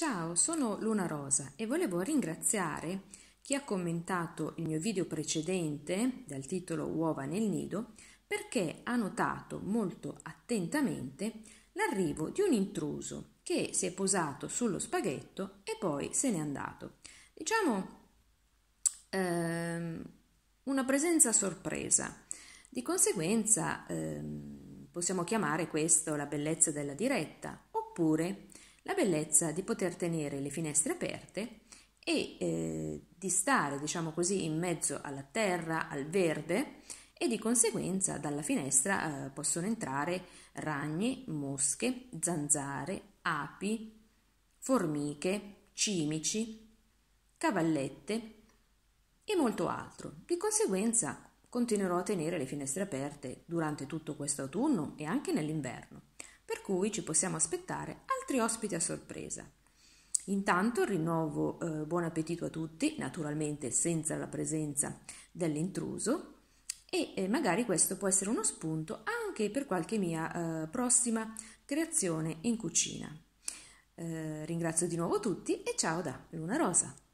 Ciao, sono Luna Rosa e volevo ringraziare chi ha commentato il mio video precedente dal titolo Uova nel nido perché ha notato molto attentamente l'arrivo di un intruso che si è posato sullo spaghetto e poi se n'è andato. Diciamo ehm, una presenza sorpresa. Di conseguenza ehm, possiamo chiamare questo la bellezza della diretta oppure la bellezza di poter tenere le finestre aperte e eh, di stare, diciamo così, in mezzo alla terra, al verde e di conseguenza dalla finestra eh, possono entrare ragni, mosche, zanzare, api, formiche, cimici, cavallette e molto altro. Di conseguenza continuerò a tenere le finestre aperte durante tutto questo autunno e anche nell'inverno, per cui ci possiamo aspettare altri ospiti a sorpresa. Intanto rinnovo eh, buon appetito a tutti, naturalmente senza la presenza dell'intruso, e eh, magari questo può essere uno spunto anche per qualche mia eh, prossima creazione in cucina. Eh, ringrazio di nuovo tutti e ciao da Luna Rosa.